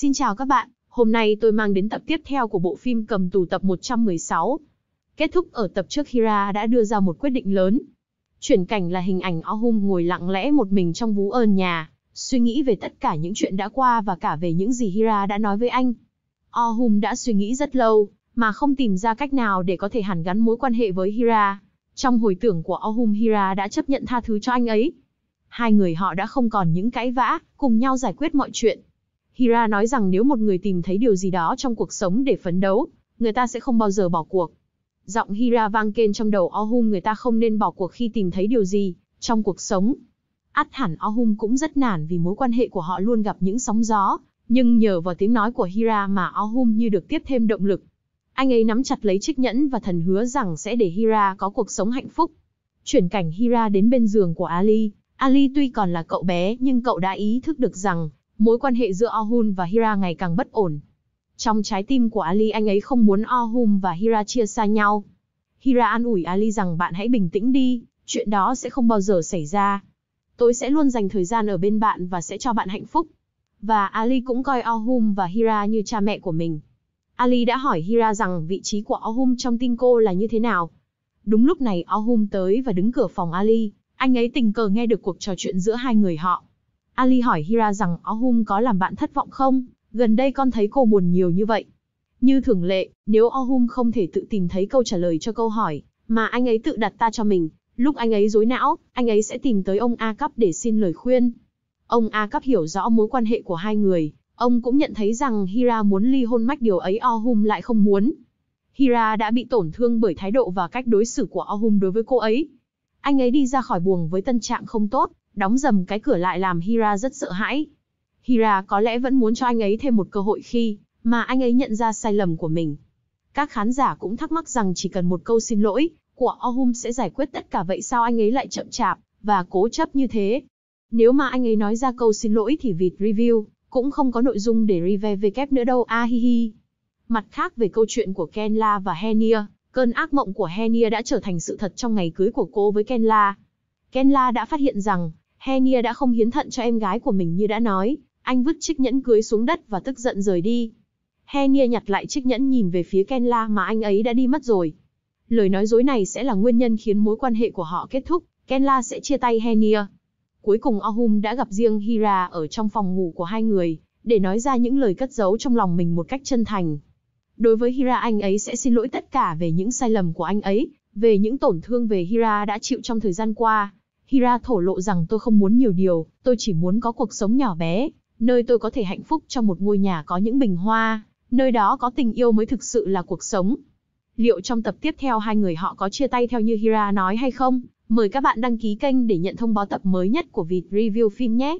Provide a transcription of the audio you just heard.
Xin chào các bạn, hôm nay tôi mang đến tập tiếp theo của bộ phim Cầm tù tập 116. Kết thúc ở tập trước Hira đã đưa ra một quyết định lớn. Chuyển cảnh là hình ảnh Ahum ngồi lặng lẽ một mình trong vú ơn nhà, suy nghĩ về tất cả những chuyện đã qua và cả về những gì Hira đã nói với anh. Ahum đã suy nghĩ rất lâu, mà không tìm ra cách nào để có thể hàn gắn mối quan hệ với Hira. Trong hồi tưởng của Ahum Hira đã chấp nhận tha thứ cho anh ấy. Hai người họ đã không còn những cãi vã, cùng nhau giải quyết mọi chuyện. Hira nói rằng nếu một người tìm thấy điều gì đó trong cuộc sống để phấn đấu, người ta sẽ không bao giờ bỏ cuộc. Giọng Hira vang kên trong đầu Ohum người ta không nên bỏ cuộc khi tìm thấy điều gì trong cuộc sống. Át hẳn Ohum cũng rất nản vì mối quan hệ của họ luôn gặp những sóng gió, nhưng nhờ vào tiếng nói của Hira mà Ohum như được tiếp thêm động lực. Anh ấy nắm chặt lấy chiếc nhẫn và thần hứa rằng sẽ để Hira có cuộc sống hạnh phúc. Chuyển cảnh Hira đến bên giường của Ali, Ali tuy còn là cậu bé nhưng cậu đã ý thức được rằng mối quan hệ giữa Ohun và Hira ngày càng bất ổn. Trong trái tim của Ali anh ấy không muốn Ohun và Hira chia xa nhau. Hira an ủi Ali rằng bạn hãy bình tĩnh đi, chuyện đó sẽ không bao giờ xảy ra. Tôi sẽ luôn dành thời gian ở bên bạn và sẽ cho bạn hạnh phúc. Và Ali cũng coi Ohum và Hira như cha mẹ của mình. Ali đã hỏi Hira rằng vị trí của Ohum trong tim cô là như thế nào. Đúng lúc này Ohum tới và đứng cửa phòng Ali, anh ấy tình cờ nghe được cuộc trò chuyện giữa hai người họ. Ali hỏi Hira rằng Ohum có làm bạn thất vọng không, gần đây con thấy cô buồn nhiều như vậy. Như thường lệ, nếu Ohum không thể tự tìm thấy câu trả lời cho câu hỏi, mà anh ấy tự đặt ta cho mình, lúc anh ấy dối não, anh ấy sẽ tìm tới ông A cấp để xin lời khuyên. Ông A cấp hiểu rõ mối quan hệ của hai người, ông cũng nhận thấy rằng Hira muốn ly hôn mách điều ấy Ohum lại không muốn. Hira đã bị tổn thương bởi thái độ và cách đối xử của Ohum đối với cô ấy. Anh ấy đi ra khỏi buồng với tâm trạng không tốt, đóng dầm cái cửa lại làm Hira rất sợ hãi. Hira có lẽ vẫn muốn cho anh ấy thêm một cơ hội khi mà anh ấy nhận ra sai lầm của mình. Các khán giả cũng thắc mắc rằng chỉ cần một câu xin lỗi của Ohum sẽ giải quyết tất cả vậy sao anh ấy lại chậm chạp và cố chấp như thế. Nếu mà anh ấy nói ra câu xin lỗi thì vịt review cũng không có nội dung để review kép nữa đâu a hi hi. Mặt khác về câu chuyện của Kenla và Henia, cơn ác mộng của Henia đã trở thành sự thật trong ngày cưới của cô với Kenla. Kenla đã phát hiện rằng Henia đã không hiến thận cho em gái của mình như đã nói, anh vứt chiếc nhẫn cưới xuống đất và tức giận rời đi. Henia nhặt lại chiếc nhẫn nhìn về phía Kenla mà anh ấy đã đi mất rồi. Lời nói dối này sẽ là nguyên nhân khiến mối quan hệ của họ kết thúc, Kenla sẽ chia tay Henia. Cuối cùng Ahum đã gặp riêng Hira ở trong phòng ngủ của hai người, để nói ra những lời cất giấu trong lòng mình một cách chân thành. Đối với Hira anh ấy sẽ xin lỗi tất cả về những sai lầm của anh ấy, về những tổn thương về Hira đã chịu trong thời gian qua. Hira thổ lộ rằng tôi không muốn nhiều điều, tôi chỉ muốn có cuộc sống nhỏ bé, nơi tôi có thể hạnh phúc trong một ngôi nhà có những bình hoa, nơi đó có tình yêu mới thực sự là cuộc sống. Liệu trong tập tiếp theo hai người họ có chia tay theo như Hira nói hay không? Mời các bạn đăng ký kênh để nhận thông báo tập mới nhất của Vịt Review Phim nhé!